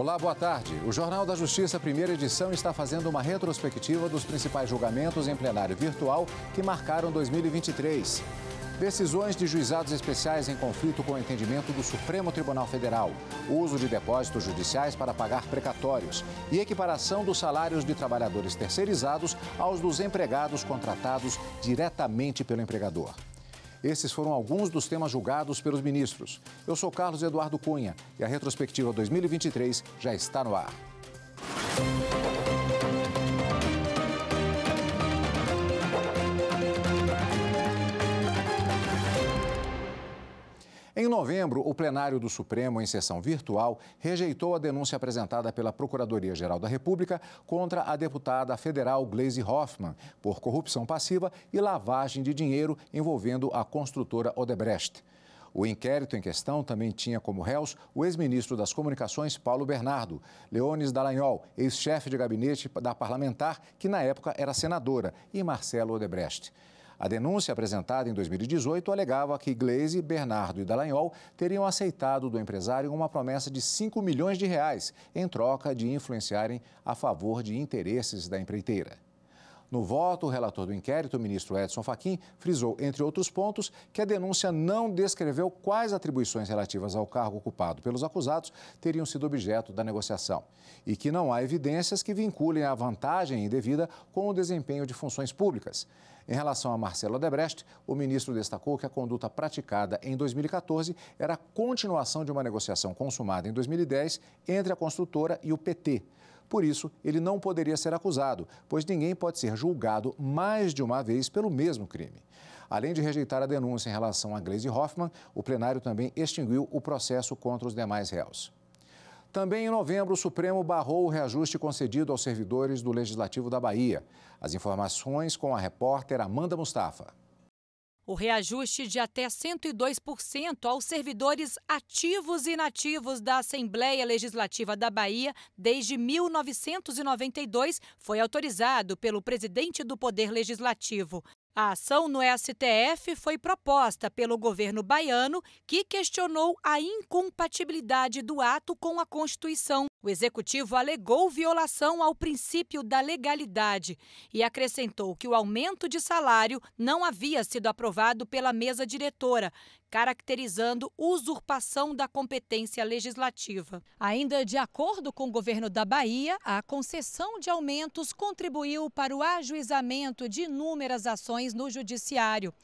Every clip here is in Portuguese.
Olá, boa tarde. O Jornal da Justiça, primeira edição, está fazendo uma retrospectiva dos principais julgamentos em plenário virtual que marcaram 2023. Decisões de juizados especiais em conflito com o entendimento do Supremo Tribunal Federal, uso de depósitos judiciais para pagar precatórios e equiparação dos salários de trabalhadores terceirizados aos dos empregados contratados diretamente pelo empregador. Esses foram alguns dos temas julgados pelos ministros. Eu sou Carlos Eduardo Cunha e a retrospectiva 2023 já está no ar. novembro, o plenário do Supremo, em sessão virtual, rejeitou a denúncia apresentada pela Procuradoria-Geral da República contra a deputada federal Glaise Hoffmann por corrupção passiva e lavagem de dinheiro envolvendo a construtora Odebrecht. O inquérito em questão também tinha como réus o ex-ministro das Comunicações, Paulo Bernardo, Leones Dallagnol, ex-chefe de gabinete da parlamentar, que na época era senadora, e Marcelo Odebrecht. A denúncia apresentada em 2018 alegava que Glaze, Bernardo e Dallagnol teriam aceitado do empresário uma promessa de 5 milhões de reais em troca de influenciarem a favor de interesses da empreiteira. No voto, o relator do inquérito, o ministro Edson Fachin, frisou, entre outros pontos, que a denúncia não descreveu quais atribuições relativas ao cargo ocupado pelos acusados teriam sido objeto da negociação e que não há evidências que vinculem a vantagem indevida com o desempenho de funções públicas. Em relação a Marcelo Odebrecht, o ministro destacou que a conduta praticada em 2014 era a continuação de uma negociação consumada em 2010 entre a construtora e o PT. Por isso, ele não poderia ser acusado, pois ninguém pode ser julgado mais de uma vez pelo mesmo crime. Além de rejeitar a denúncia em relação a Gleisi Hoffmann, o plenário também extinguiu o processo contra os demais réus. Também em novembro, o Supremo barrou o reajuste concedido aos servidores do Legislativo da Bahia. As informações com a repórter Amanda Mustafa o reajuste de até 102% aos servidores ativos e inativos da Assembleia Legislativa da Bahia desde 1992 foi autorizado pelo presidente do Poder Legislativo. A ação no STF foi proposta pelo governo baiano, que questionou a incompatibilidade do ato com a Constituição o executivo alegou violação ao princípio da legalidade e acrescentou que o aumento de salário não havia sido aprovado pela mesa diretora, caracterizando usurpação da competência legislativa. Ainda de acordo com o governo da Bahia, a concessão de aumentos contribuiu para o ajuizamento de inúmeras ações no judiciário.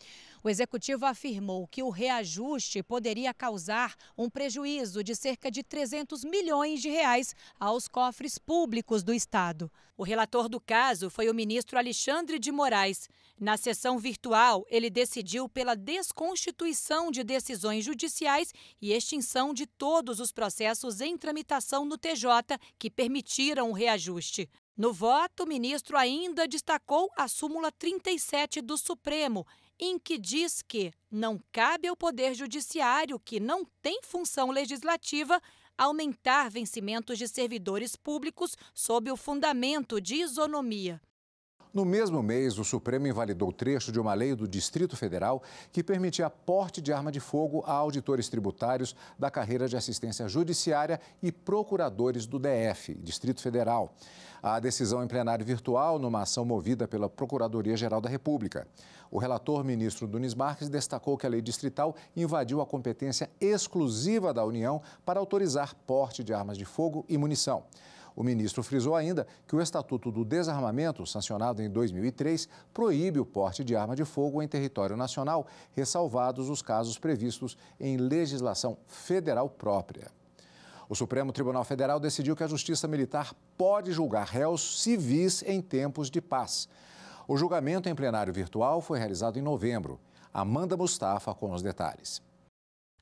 O executivo afirmou que o reajuste poderia causar um prejuízo de cerca de 300 milhões de reais aos cofres públicos do Estado. O relator do caso foi o ministro Alexandre de Moraes. Na sessão virtual, ele decidiu pela desconstituição de decisões judiciais e extinção de todos os processos em tramitação no TJ que permitiram o reajuste. No voto, o ministro ainda destacou a súmula 37 do Supremo, em que diz que não cabe ao Poder Judiciário, que não tem função legislativa, aumentar vencimentos de servidores públicos sob o fundamento de isonomia. No mesmo mês, o Supremo invalidou trecho de uma lei do Distrito Federal que permitia porte de arma de fogo a auditores tributários da carreira de assistência judiciária e procuradores do DF, Distrito Federal. A decisão em plenário virtual, numa ação movida pela Procuradoria-Geral da República. O relator, ministro Nunes Marques, destacou que a lei distrital invadiu a competência exclusiva da União para autorizar porte de armas de fogo e munição. O ministro frisou ainda que o Estatuto do Desarmamento, sancionado em 2003, proíbe o porte de arma de fogo em território nacional, ressalvados os casos previstos em legislação federal própria. O Supremo Tribunal Federal decidiu que a Justiça Militar pode julgar réus civis em tempos de paz. O julgamento em plenário virtual foi realizado em novembro. Amanda Mustafa com os detalhes.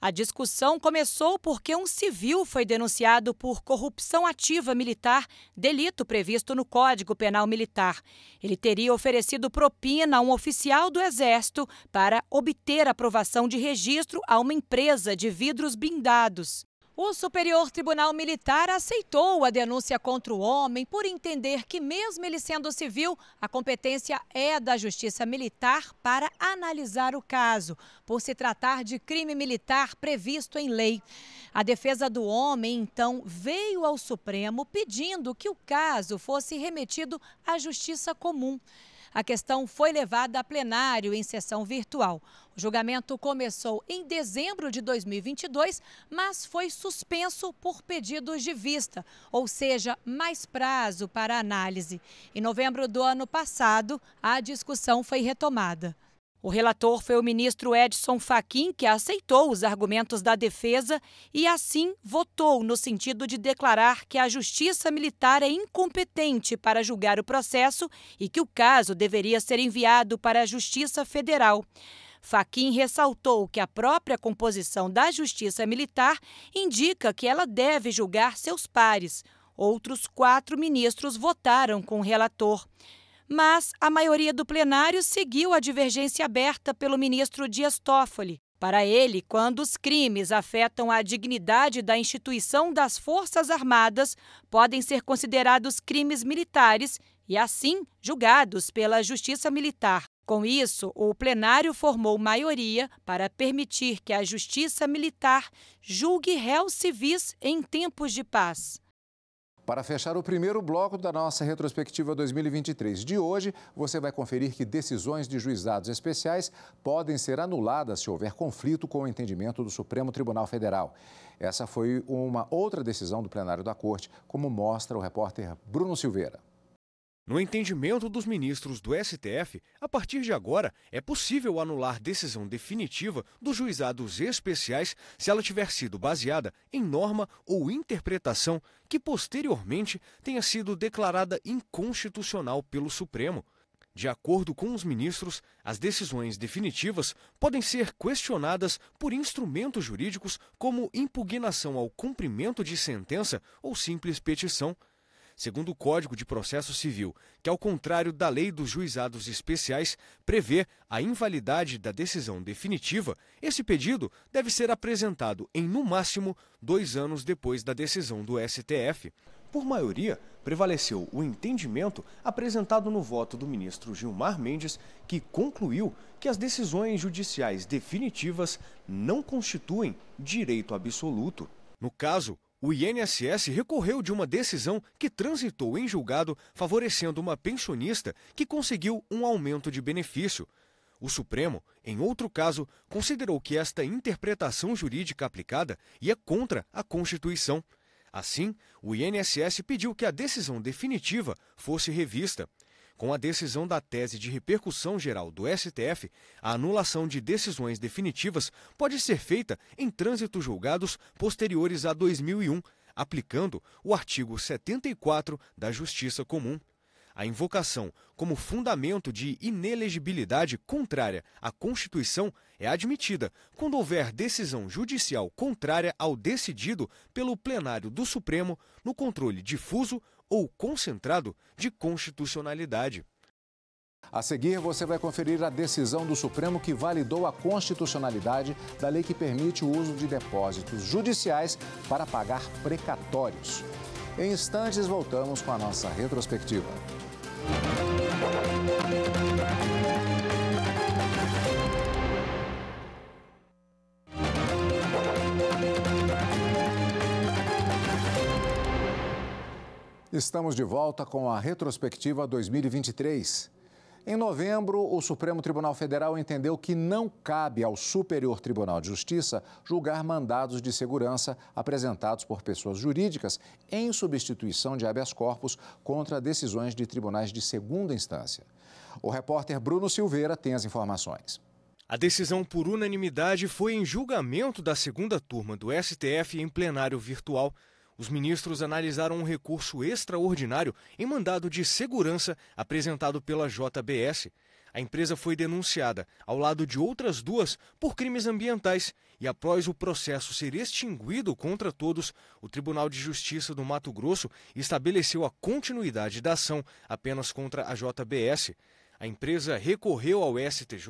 A discussão começou porque um civil foi denunciado por corrupção ativa militar, delito previsto no Código Penal Militar. Ele teria oferecido propina a um oficial do Exército para obter aprovação de registro a uma empresa de vidros blindados. O Superior Tribunal Militar aceitou a denúncia contra o homem por entender que, mesmo ele sendo civil, a competência é da Justiça Militar para analisar o caso, por se tratar de crime militar previsto em lei. A defesa do homem, então, veio ao Supremo pedindo que o caso fosse remetido à Justiça Comum. A questão foi levada a plenário em sessão virtual. O julgamento começou em dezembro de 2022, mas foi suspenso por pedidos de vista, ou seja, mais prazo para análise. Em novembro do ano passado, a discussão foi retomada. O relator foi o ministro Edson Fachin, que aceitou os argumentos da defesa e assim votou no sentido de declarar que a Justiça Militar é incompetente para julgar o processo e que o caso deveria ser enviado para a Justiça Federal. Faquim ressaltou que a própria composição da Justiça Militar indica que ela deve julgar seus pares. Outros quatro ministros votaram com o relator mas a maioria do plenário seguiu a divergência aberta pelo ministro Dias Toffoli. Para ele, quando os crimes afetam a dignidade da instituição das Forças Armadas, podem ser considerados crimes militares e, assim, julgados pela Justiça Militar. Com isso, o plenário formou maioria para permitir que a Justiça Militar julgue réus civis em tempos de paz. Para fechar o primeiro bloco da nossa retrospectiva 2023 de hoje, você vai conferir que decisões de juizados especiais podem ser anuladas se houver conflito com o entendimento do Supremo Tribunal Federal. Essa foi uma outra decisão do plenário da Corte, como mostra o repórter Bruno Silveira. No entendimento dos ministros do STF, a partir de agora é possível anular decisão definitiva dos juizados especiais se ela tiver sido baseada em norma ou interpretação que posteriormente tenha sido declarada inconstitucional pelo Supremo. De acordo com os ministros, as decisões definitivas podem ser questionadas por instrumentos jurídicos como impugnação ao cumprimento de sentença ou simples petição segundo o Código de Processo Civil, que, ao contrário da Lei dos Juizados Especiais, prevê a invalidade da decisão definitiva, esse pedido deve ser apresentado em, no máximo, dois anos depois da decisão do STF. Por maioria, prevaleceu o entendimento apresentado no voto do ministro Gilmar Mendes, que concluiu que as decisões judiciais definitivas não constituem direito absoluto. No caso, o INSS recorreu de uma decisão que transitou em julgado favorecendo uma pensionista que conseguiu um aumento de benefício. O Supremo, em outro caso, considerou que esta interpretação jurídica aplicada ia contra a Constituição. Assim, o INSS pediu que a decisão definitiva fosse revista com a decisão da tese de repercussão geral do STF, a anulação de decisões definitivas pode ser feita em trânsito julgados posteriores a 2001, aplicando o artigo 74 da Justiça Comum. A invocação como fundamento de inelegibilidade contrária à Constituição é admitida quando houver decisão judicial contrária ao decidido pelo plenário do Supremo no controle difuso ou concentrado de constitucionalidade. A seguir, você vai conferir a decisão do Supremo que validou a constitucionalidade da lei que permite o uso de depósitos judiciais para pagar precatórios. Em instantes, voltamos com a nossa retrospectiva. Estamos de volta com a retrospectiva 2023. Em novembro, o Supremo Tribunal Federal entendeu que não cabe ao Superior Tribunal de Justiça julgar mandados de segurança apresentados por pessoas jurídicas em substituição de habeas corpus contra decisões de tribunais de segunda instância. O repórter Bruno Silveira tem as informações. A decisão por unanimidade foi em julgamento da segunda turma do STF em plenário virtual os ministros analisaram um recurso extraordinário em mandado de segurança apresentado pela JBS. A empresa foi denunciada, ao lado de outras duas, por crimes ambientais e, após o processo ser extinguido contra todos, o Tribunal de Justiça do Mato Grosso estabeleceu a continuidade da ação apenas contra a JBS. A empresa recorreu ao STJ,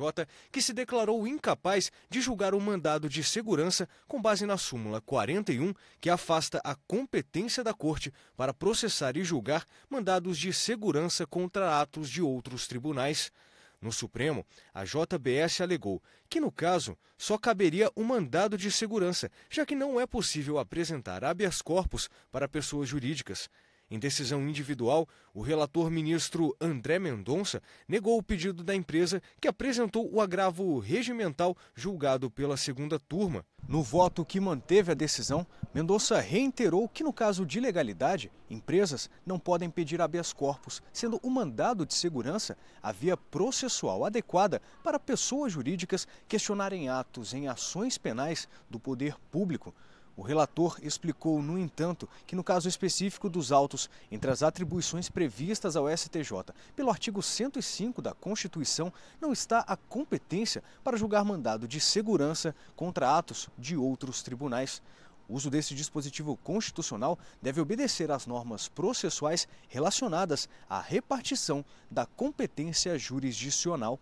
que se declarou incapaz de julgar o um mandado de segurança com base na súmula 41, que afasta a competência da Corte para processar e julgar mandados de segurança contra atos de outros tribunais. No Supremo, a JBS alegou que, no caso, só caberia um mandado de segurança, já que não é possível apresentar habeas corpus para pessoas jurídicas. Em decisão individual, o relator ministro André Mendonça negou o pedido da empresa que apresentou o agravo regimental julgado pela segunda turma. No voto que manteve a decisão, Mendonça reiterou que, no caso de legalidade, empresas não podem pedir habeas corpus, sendo o mandado de segurança a via processual adequada para pessoas jurídicas questionarem atos em ações penais do poder público. O relator explicou, no entanto, que no caso específico dos autos, entre as atribuições previstas ao STJ pelo artigo 105 da Constituição, não está a competência para julgar mandado de segurança contra atos de outros tribunais. O uso desse dispositivo constitucional deve obedecer às normas processuais relacionadas à repartição da competência jurisdicional.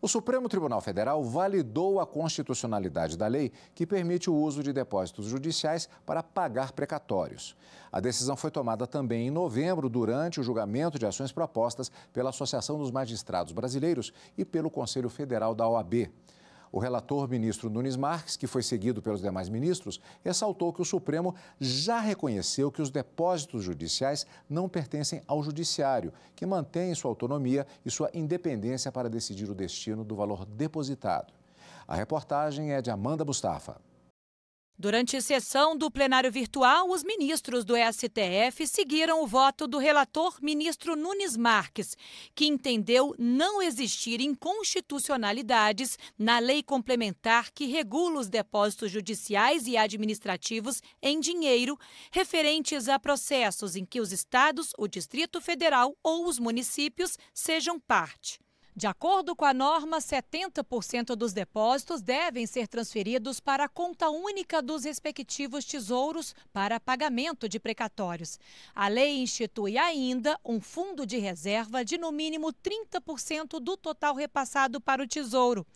O Supremo Tribunal Federal validou a constitucionalidade da lei que permite o uso de depósitos judiciais para pagar precatórios. A decisão foi tomada também em novembro, durante o julgamento de ações propostas pela Associação dos Magistrados Brasileiros e pelo Conselho Federal da OAB. O relator ministro Nunes Marques, que foi seguido pelos demais ministros, ressaltou que o Supremo já reconheceu que os depósitos judiciais não pertencem ao judiciário, que mantém sua autonomia e sua independência para decidir o destino do valor depositado. A reportagem é de Amanda Bustafa. Durante sessão do plenário virtual, os ministros do STF seguiram o voto do relator ministro Nunes Marques, que entendeu não existir inconstitucionalidades na lei complementar que regula os depósitos judiciais e administrativos em dinheiro referentes a processos em que os estados, o Distrito Federal ou os municípios sejam parte. De acordo com a norma, 70% dos depósitos devem ser transferidos para a conta única dos respectivos tesouros para pagamento de precatórios. A lei institui ainda um fundo de reserva de no mínimo 30% do total repassado para o tesouro.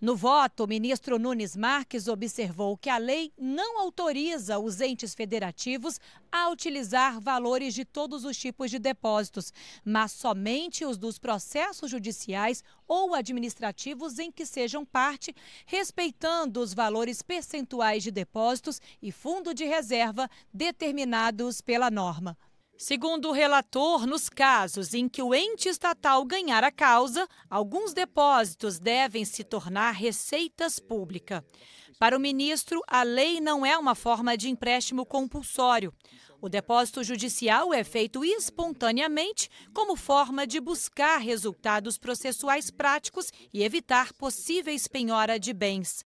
No voto, o ministro Nunes Marques observou que a lei não autoriza os entes federativos a utilizar valores de todos os tipos de depósitos, mas somente os dos processos judiciais ou administrativos em que sejam parte, respeitando os valores percentuais de depósitos e fundo de reserva determinados pela norma. Segundo o relator, nos casos em que o ente estatal ganhar a causa, alguns depósitos devem se tornar receitas públicas. Para o ministro, a lei não é uma forma de empréstimo compulsório. O depósito judicial é feito espontaneamente como forma de buscar resultados processuais práticos e evitar possíveis penhora de bens.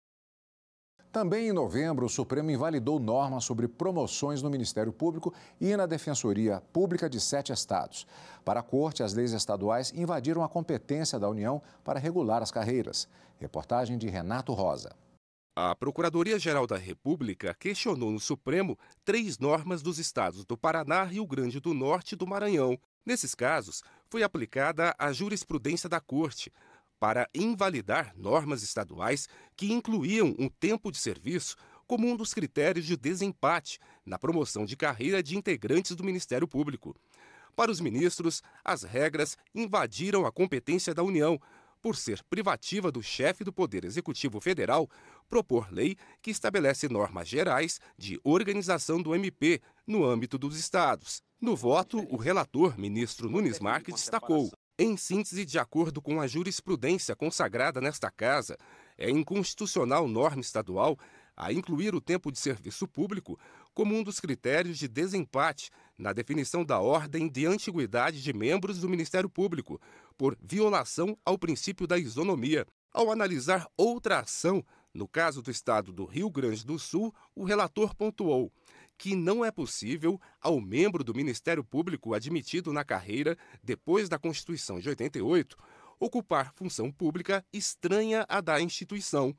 Também em novembro, o Supremo invalidou normas sobre promoções no Ministério Público e na Defensoria Pública de sete estados. Para a Corte, as leis estaduais invadiram a competência da União para regular as carreiras. Reportagem de Renato Rosa. A Procuradoria-Geral da República questionou no Supremo três normas dos estados do Paraná, Rio Grande do Norte e do Maranhão. Nesses casos, foi aplicada a jurisprudência da Corte para invalidar normas estaduais que incluíam um tempo de serviço como um dos critérios de desempate na promoção de carreira de integrantes do Ministério Público. Para os ministros, as regras invadiram a competência da União, por ser privativa do chefe do Poder Executivo Federal, propor lei que estabelece normas gerais de organização do MP no âmbito dos estados. No voto, o relator, ministro Nunes Marques, destacou: em síntese, de acordo com a jurisprudência consagrada nesta Casa, é inconstitucional norma estadual a incluir o tempo de serviço público como um dos critérios de desempate na definição da ordem de antiguidade de membros do Ministério Público, por violação ao princípio da isonomia, ao analisar outra ação no caso do estado do Rio Grande do Sul, o relator pontuou que não é possível ao membro do Ministério Público admitido na carreira depois da Constituição de 88 ocupar função pública estranha à da instituição,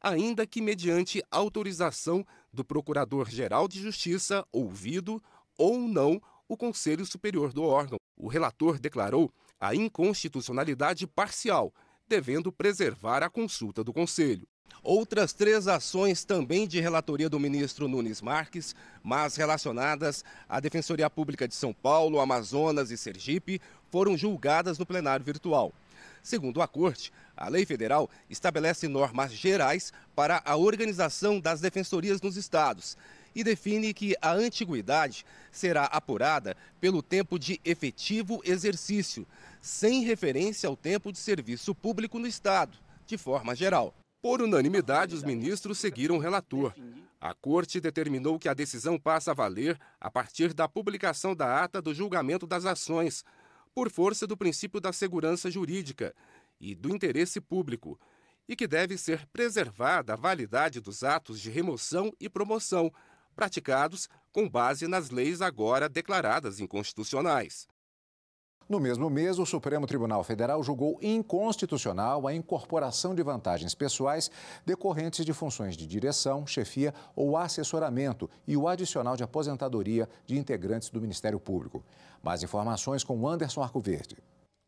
ainda que mediante autorização do Procurador-Geral de Justiça, ouvido ou não o Conselho Superior do órgão. O relator declarou a inconstitucionalidade parcial, devendo preservar a consulta do Conselho. Outras três ações também de relatoria do ministro Nunes Marques, mas relacionadas à Defensoria Pública de São Paulo, Amazonas e Sergipe, foram julgadas no plenário virtual. Segundo a Corte, a lei federal estabelece normas gerais para a organização das defensorias nos estados e define que a antiguidade será apurada pelo tempo de efetivo exercício, sem referência ao tempo de serviço público no Estado, de forma geral. Por unanimidade, os ministros seguiram o relator. A Corte determinou que a decisão passa a valer a partir da publicação da ata do julgamento das ações, por força do princípio da segurança jurídica e do interesse público, e que deve ser preservada a validade dos atos de remoção e promoção praticados com base nas leis agora declaradas inconstitucionais. No mesmo mês, o Supremo Tribunal Federal julgou inconstitucional a incorporação de vantagens pessoais decorrentes de funções de direção, chefia ou assessoramento e o adicional de aposentadoria de integrantes do Ministério Público. Mais informações com Anderson Arcoverde.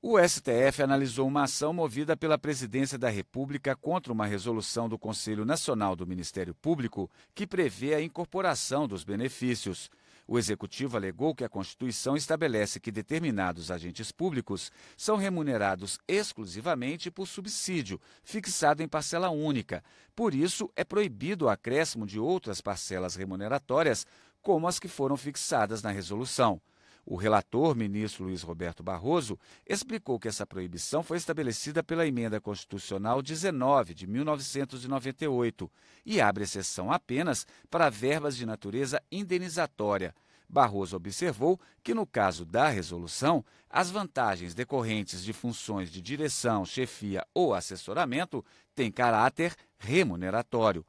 O STF analisou uma ação movida pela Presidência da República contra uma resolução do Conselho Nacional do Ministério Público que prevê a incorporação dos benefícios. O executivo alegou que a Constituição estabelece que determinados agentes públicos são remunerados exclusivamente por subsídio, fixado em parcela única. Por isso, é proibido o acréscimo de outras parcelas remuneratórias, como as que foram fixadas na resolução. O relator, ministro Luiz Roberto Barroso, explicou que essa proibição foi estabelecida pela Emenda Constitucional 19 de 1998 e abre exceção apenas para verbas de natureza indenizatória. Barroso observou que, no caso da resolução, as vantagens decorrentes de funções de direção, chefia ou assessoramento têm caráter remuneratório.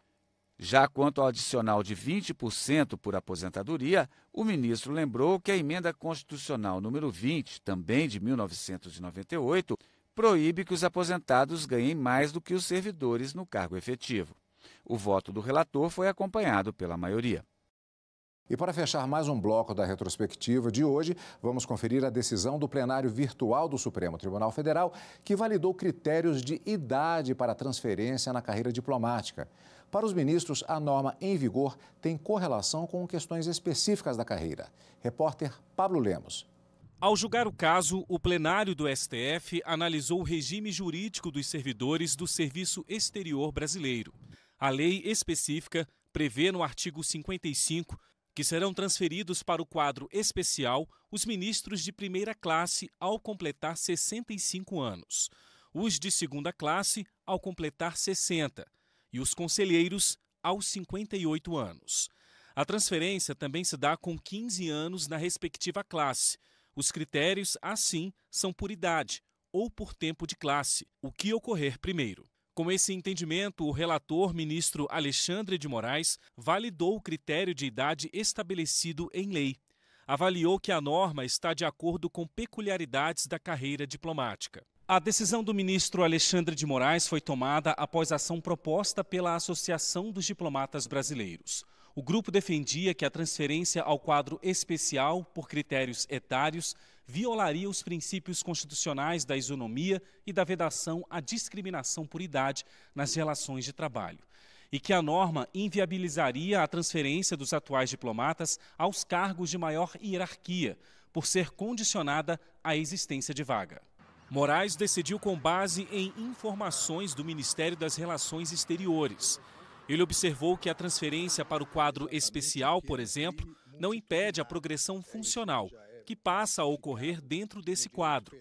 Já quanto ao adicional de 20% por aposentadoria, o ministro lembrou que a emenda constitucional número 20, também de 1998, proíbe que os aposentados ganhem mais do que os servidores no cargo efetivo. O voto do relator foi acompanhado pela maioria. E para fechar mais um bloco da retrospectiva de hoje, vamos conferir a decisão do plenário virtual do Supremo Tribunal Federal, que validou critérios de idade para transferência na carreira diplomática. Para os ministros, a norma em vigor tem correlação com questões específicas da carreira. Repórter Pablo Lemos. Ao julgar o caso, o plenário do STF analisou o regime jurídico dos servidores do Serviço Exterior Brasileiro. A lei específica prevê no artigo 55 que serão transferidos para o quadro especial os ministros de primeira classe ao completar 65 anos, os de segunda classe ao completar 60 e os conselheiros aos 58 anos. A transferência também se dá com 15 anos na respectiva classe. Os critérios, assim, são por idade ou por tempo de classe, o que ocorrer primeiro. Com esse entendimento, o relator, ministro Alexandre de Moraes, validou o critério de idade estabelecido em lei. Avaliou que a norma está de acordo com peculiaridades da carreira diplomática. A decisão do ministro Alexandre de Moraes foi tomada após ação proposta pela Associação dos Diplomatas Brasileiros. O grupo defendia que a transferência ao quadro especial por critérios etários violaria os princípios constitucionais da isonomia e da vedação à discriminação por idade nas relações de trabalho. E que a norma inviabilizaria a transferência dos atuais diplomatas aos cargos de maior hierarquia, por ser condicionada à existência de vaga. Moraes decidiu com base em informações do Ministério das Relações Exteriores. Ele observou que a transferência para o quadro especial, por exemplo, não impede a progressão funcional, que passa a ocorrer dentro desse quadro.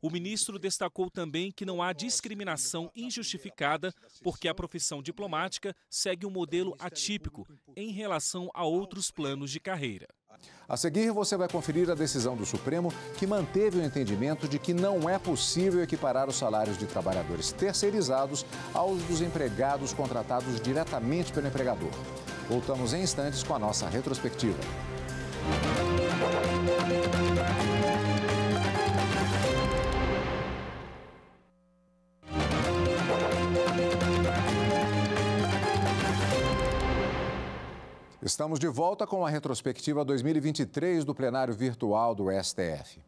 O ministro destacou também que não há discriminação injustificada, porque a profissão diplomática segue um modelo atípico em relação a outros planos de carreira. A seguir, você vai conferir a decisão do Supremo que manteve o entendimento de que não é possível equiparar os salários de trabalhadores terceirizados aos dos empregados contratados diretamente pelo empregador. Voltamos em instantes com a nossa retrospectiva. Estamos de volta com a retrospectiva 2023 do plenário virtual do STF.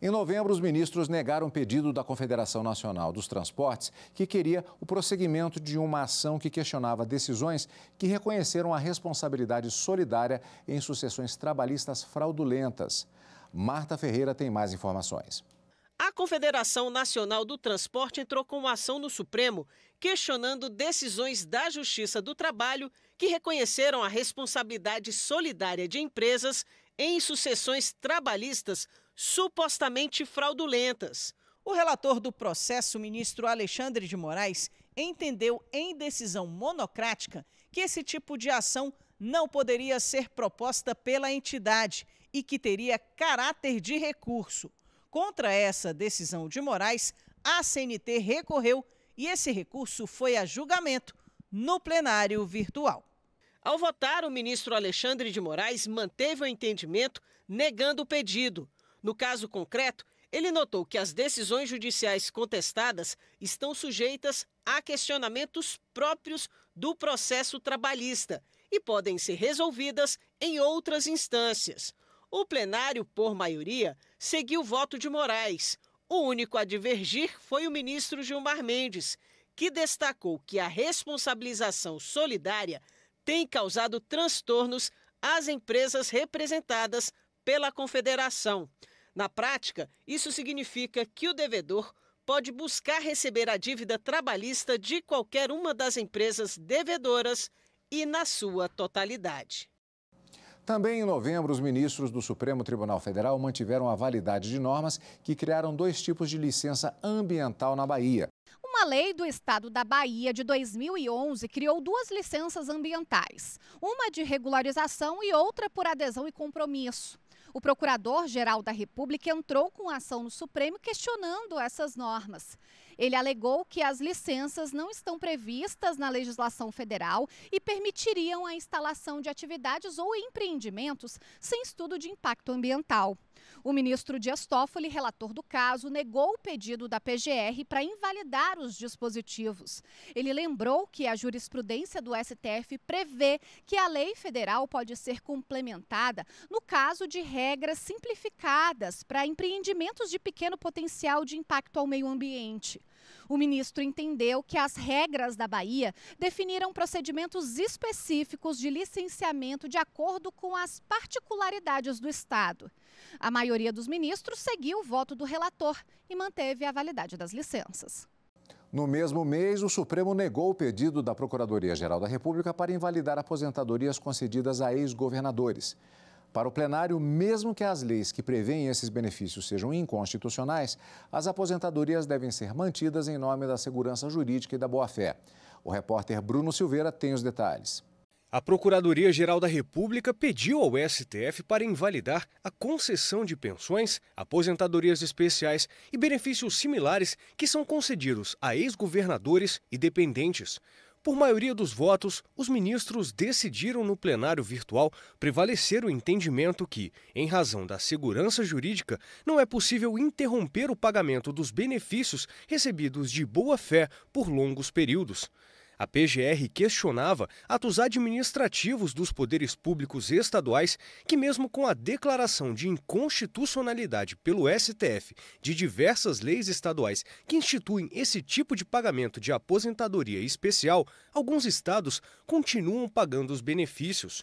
Em novembro, os ministros negaram o pedido da Confederação Nacional dos Transportes, que queria o prosseguimento de uma ação que questionava decisões que reconheceram a responsabilidade solidária em sucessões trabalhistas fraudulentas. Marta Ferreira tem mais informações. A Confederação Nacional do Transporte entrou com uma ação no Supremo questionando decisões da Justiça do Trabalho que reconheceram a responsabilidade solidária de empresas em sucessões trabalhistas supostamente fraudulentas. O relator do processo, ministro Alexandre de Moraes, entendeu em decisão monocrática que esse tipo de ação não poderia ser proposta pela entidade e que teria caráter de recurso. Contra essa decisão de Moraes, a CNT recorreu e esse recurso foi a julgamento no plenário virtual. Ao votar, o ministro Alexandre de Moraes manteve o entendimento, negando o pedido. No caso concreto, ele notou que as decisões judiciais contestadas estão sujeitas a questionamentos próprios do processo trabalhista e podem ser resolvidas em outras instâncias. O plenário, por maioria, seguiu o voto de Moraes. O único a divergir foi o ministro Gilmar Mendes, que destacou que a responsabilização solidária tem causado transtornos às empresas representadas pela confederação. Na prática, isso significa que o devedor pode buscar receber a dívida trabalhista de qualquer uma das empresas devedoras e na sua totalidade. Também em novembro, os ministros do Supremo Tribunal Federal mantiveram a validade de normas que criaram dois tipos de licença ambiental na Bahia. Uma lei do estado da Bahia de 2011 criou duas licenças ambientais, uma de regularização e outra por adesão e compromisso. O Procurador-Geral da República entrou com ação no Supremo questionando essas normas. Ele alegou que as licenças não estão previstas na legislação federal e permitiriam a instalação de atividades ou empreendimentos sem estudo de impacto ambiental. O ministro Dias Toffoli, relator do caso, negou o pedido da PGR para invalidar os dispositivos. Ele lembrou que a jurisprudência do STF prevê que a lei federal pode ser complementada no caso de regras simplificadas para empreendimentos de pequeno potencial de impacto ao meio ambiente. O ministro entendeu que as regras da Bahia definiram procedimentos específicos de licenciamento de acordo com as particularidades do Estado. A maioria dos ministros seguiu o voto do relator e manteve a validade das licenças. No mesmo mês, o Supremo negou o pedido da Procuradoria-Geral da República para invalidar aposentadorias concedidas a ex-governadores. Para o plenário, mesmo que as leis que prevêem esses benefícios sejam inconstitucionais, as aposentadorias devem ser mantidas em nome da segurança jurídica e da boa-fé. O repórter Bruno Silveira tem os detalhes. A Procuradoria-Geral da República pediu ao STF para invalidar a concessão de pensões, aposentadorias especiais e benefícios similares que são concedidos a ex-governadores e dependentes. Por maioria dos votos, os ministros decidiram no plenário virtual prevalecer o entendimento que, em razão da segurança jurídica, não é possível interromper o pagamento dos benefícios recebidos de boa-fé por longos períodos. A PGR questionava atos administrativos dos poderes públicos estaduais que, mesmo com a declaração de inconstitucionalidade pelo STF de diversas leis estaduais que instituem esse tipo de pagamento de aposentadoria especial, alguns estados continuam pagando os benefícios.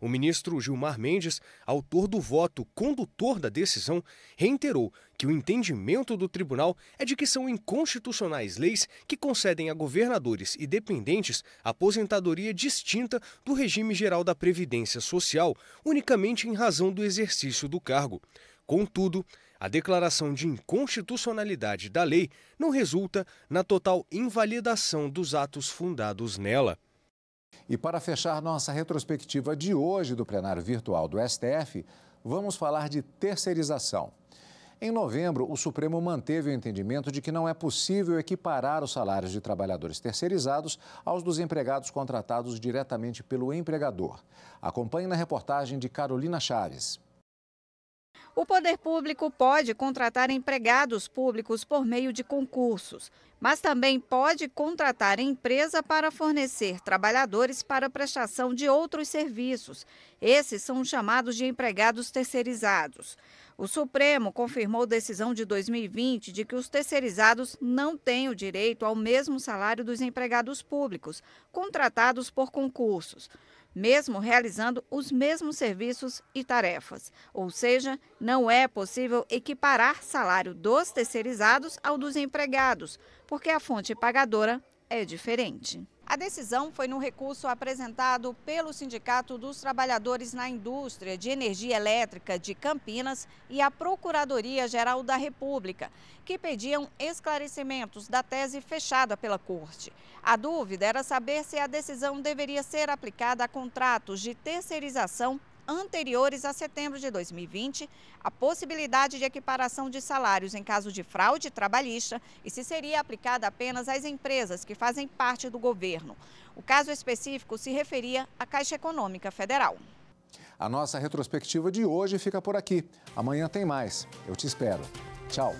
O ministro Gilmar Mendes, autor do voto condutor da decisão, reiterou que o entendimento do tribunal é de que são inconstitucionais leis que concedem a governadores e dependentes aposentadoria distinta do regime geral da Previdência Social, unicamente em razão do exercício do cargo. Contudo, a declaração de inconstitucionalidade da lei não resulta na total invalidação dos atos fundados nela. E para fechar nossa retrospectiva de hoje do plenário virtual do STF, vamos falar de terceirização. Em novembro, o Supremo manteve o entendimento de que não é possível equiparar os salários de trabalhadores terceirizados aos dos empregados contratados diretamente pelo empregador. Acompanhe na reportagem de Carolina Chaves. O poder público pode contratar empregados públicos por meio de concursos, mas também pode contratar empresa para fornecer trabalhadores para prestação de outros serviços. Esses são chamados de empregados terceirizados. O Supremo confirmou decisão de 2020 de que os terceirizados não têm o direito ao mesmo salário dos empregados públicos, contratados por concursos mesmo realizando os mesmos serviços e tarefas. Ou seja, não é possível equiparar salário dos terceirizados ao dos empregados, porque a fonte pagadora é diferente. A decisão foi no recurso apresentado pelo Sindicato dos Trabalhadores na Indústria de Energia Elétrica de Campinas e a Procuradoria-Geral da República, que pediam esclarecimentos da tese fechada pela Corte. A dúvida era saber se a decisão deveria ser aplicada a contratos de terceirização anteriores a setembro de 2020, a possibilidade de equiparação de salários em caso de fraude trabalhista e se seria aplicada apenas às empresas que fazem parte do governo. O caso específico se referia à Caixa Econômica Federal. A nossa retrospectiva de hoje fica por aqui. Amanhã tem mais. Eu te espero. Tchau.